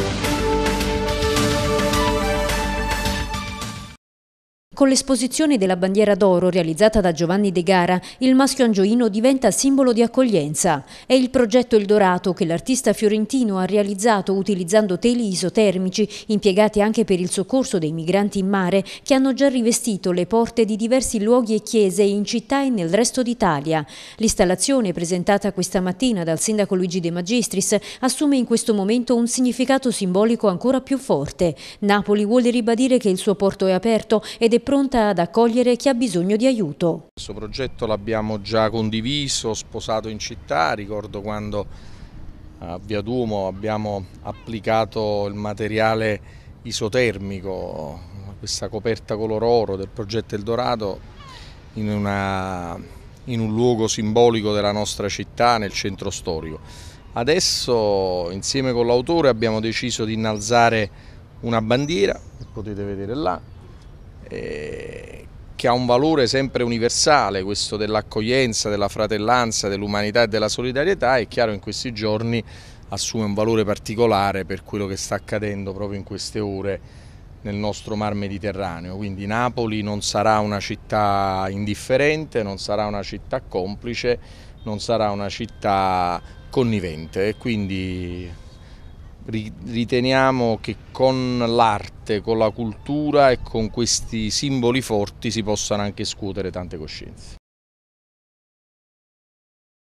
Thank you. Con l'esposizione della bandiera d'oro realizzata da Giovanni De Gara, il maschio angioino diventa simbolo di accoglienza. È il progetto Il Dorato che l'artista fiorentino ha realizzato utilizzando teli isotermici impiegati anche per il soccorso dei migranti in mare che hanno già rivestito le porte di diversi luoghi e chiese in città e nel resto d'Italia. L'installazione presentata questa mattina dal sindaco Luigi De Magistris assume in questo momento un significato simbolico ancora più forte. Napoli vuole ribadire che il suo porto è aperto ed è pronta ad accogliere chi ha bisogno di aiuto. Questo progetto l'abbiamo già condiviso, sposato in città, ricordo quando a Via Duomo abbiamo applicato il materiale isotermico, questa coperta color oro del progetto Eldorado in, una, in un luogo simbolico della nostra città nel centro storico. Adesso insieme con l'autore abbiamo deciso di innalzare una bandiera, che potete vedere là, eh, che ha un valore sempre universale, questo dell'accoglienza, della fratellanza, dell'umanità e della solidarietà, è chiaro in questi giorni assume un valore particolare per quello che sta accadendo proprio in queste ore nel nostro mar Mediterraneo. Quindi Napoli non sarà una città indifferente, non sarà una città complice, non sarà una città connivente e quindi riteniamo che con l'arte, con la cultura e con questi simboli forti si possano anche scuotere tante coscienze.